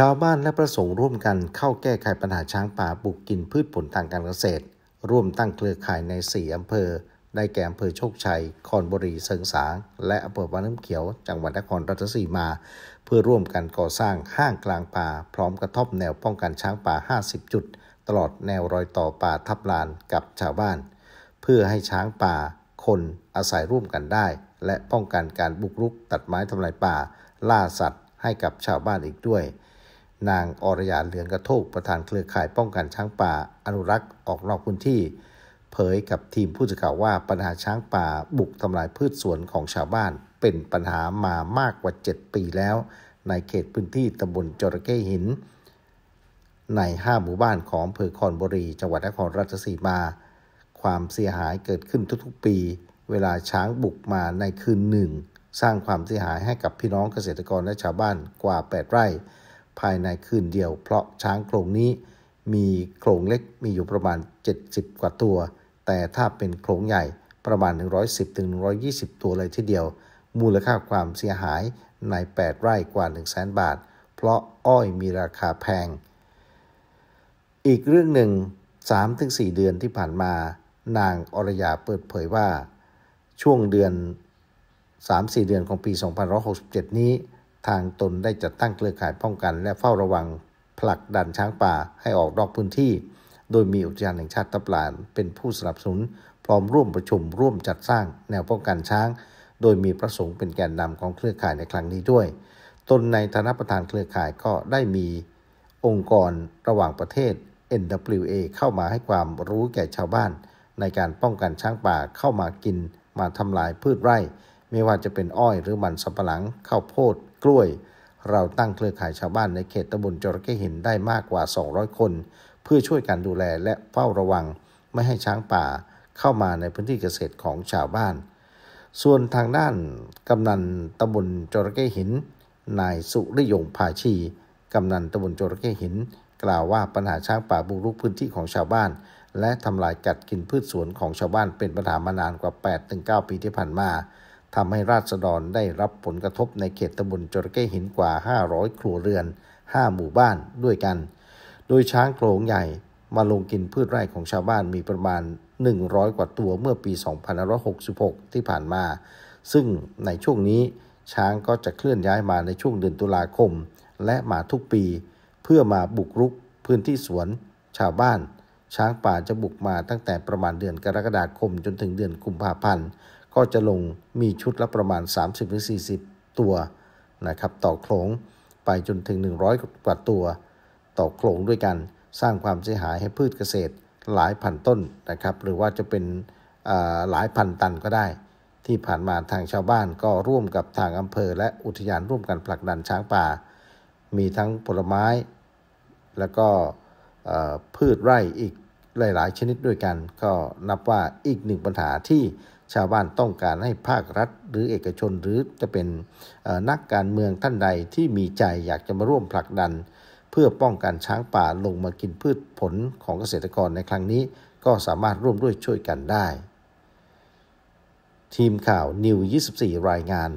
ชาวบ้านและประสงค์ร่วมกันเข้าแก้ไขปัญหาช้างป่าบุกกินพืชผลทางการเกษตร ร่วมตั้งเครือข่ายในสี่อำเภอ ได้แก่อำเภอโชคชัย คอนบุรี เซิงสาง และอำเภอวาน้ำเขียว จังหวัดนครราชสีมา เพื่อร่วมกันก่อสร้างห้างกลางป่าพร้อมกระทบแนวป้องกันช้างป่า 50 จุด ตลอดแนวรอยต่อป่าทับลานกับชาวบ้าน เพื่อให้ช้างป่า คนอาศัยร่วมกันได้ และป้องกันการบุกรุกตัดไม้ทำลายป่า ล่าสัตว์ ให้กับชาวบ้านอีกด้วยนางอรยาเหลืองกระโุกประธานเครือข่ายป้องกันช้างป่าอนุรักษ์ออกนอกพื้นที่ เผยกับทีมผู้สื่อข่าวว่าปัญหาช้างป่าบุกทำลายพืชสวนของชาวบ้านเป็นปัญหามามากกว่า 7 ปีแล้ว ในเขตพื้นที่ตำบลจระเข้หิน ใน 5 หมู่บ้านของอำเภอคอนบุรี จังหวัดนครราชสีมา ความเสียหายเกิดขึ้นทุกๆ ปี เวลาช้างบุกมาในคืนหนึ่ง สร้างความเสียหายให้กับพี่น้องเกษตรกรและชาวบ้านกว่า 8 ไร่ภายในคืนเดียวเพราะช้างโครงนี้มีโครงเล็กมีอยู่ประมาณ 70 กว่าตัว แต่ถ้าเป็นโครงใหญ่ประมาณ 110-120 ตัวเลยทีเดียว มูลค่าความเสียหายใน 8 ไร่กว่า 1 0 0 0 0นบาท เพราะอ้อยมีราคาแพง อีกเรื่องหนึ่ง 3-4 เดือนที่ผ่านมานางอรยาเปิดเผยว่า ช่วงเดือน 3-4 เดือนของปี2567 นี้ทางตนได้จัดตั้งเครือข่ายป้องกัน และเฝ้าระวัง ผลักดันช้างป่าให้ออกนอกพื้นที่ โดยมีอุทยานแห่งชาติตับลาน เป็นผู้สนับสนุน พร้อมร่วมประชุมร่วมจัดสร้างแนวป้องกันช้าง โดยมีประสงค์เป็นแกนนำของเครือข่ายในครั้งนี้ด้วย ตนในฐานะประธานเครือข่ายก็ได้มี องค์กรระหว่างประเทศ NWA เข้ามาให้ความรู้แก่ชาวบ้าน ในการป้องกันช้างป่าเข้ามากิน มาทำลายพืชไร่ ไม่ว่าจะเป็นอ้อยหรือมันสำปะหลังข้าวโพดล้วยเราตั้งเครือข่ายชาวบ้านในเขตตำบลจระเข้หินได้มากกว่า 200 คน เพื่อช่วยกันดูแลและเฝ้าระวังไม่ให้ช้างป่าเข้ามาในพื้นที่เกษตรของชาวบ้าน ส่วนทางด้านกำนันตำบลจระเข้หิน นายสุริยงภาชีกำนันตำบลจระเข้หิน กล่าวว่าปัญหาช้างป่าบุกรุกพื้นที่ของชาวบ้าน และทำลายกัดกินพืชสวนของชาวบ้านเป็นปัญหามานานกว่า 8-9 ปีที่ผ่านมาทำให้ราษฎรได้รับผลกระทบในเขตตำบลจระเข้หินกว่า 500 ครัวเรือน 5 หมู่บ้านด้วยกัน โดยช้างโขลงใหญ่มาลงกินพืชไร่ของชาวบ้านมีประมาณ 100 กว่าตัวเมื่อปี 2566 ที่ผ่านมา ซึ่งในช่วงนี้ช้างก็จะเคลื่อนย้ายมาในช่วงเดือนตุลาคม และมาทุกปี เพื่อมาบุกรุกพื้นที่สวนชาวบ้าน ช้างป่าจะบุกมาตั้งแต่ประมาณเดือนกรกฎาคมจนถึงเดือนกุมภาพันธ์ก็จะลงมีชุดละประมาณ 30-40 ตัวนะครับต่อโขลงไปจนถึง 100 กว่าตัว ต่อโขลงด้วยกันสร้างความเสียหายให้พืชเกษตรหลายพันต้นนะครับหรือว่าจะเป็นหลายพันตันก็ได้ ที่ผ่านมาทางชาวบ้าน ก็ร่วมกับทางอำเภอและอุทยานร่วมกันผลักดันช้างป่า มีทั้งผลไม้ แล้วก็พืชไร่อีกหลาย ๆ ชนิดด้วยกัน ก็นับว่าอีกหนึ่งปัญหาที่ชาวบ้านต้องการให้ภาครัฐหรือเอกชนหรือจะเป็นนักการเมืองท่านใดที่มีใจอยากจะมาร่วมผลักดัน เพื่อป้องกันช้างป่าลงมากินพืชผลของเกษตรกรในครั้งนี้ก็สามารถร่วมด้วยช่วยกันได้ ทีมข่าวนิว 24 รายงาน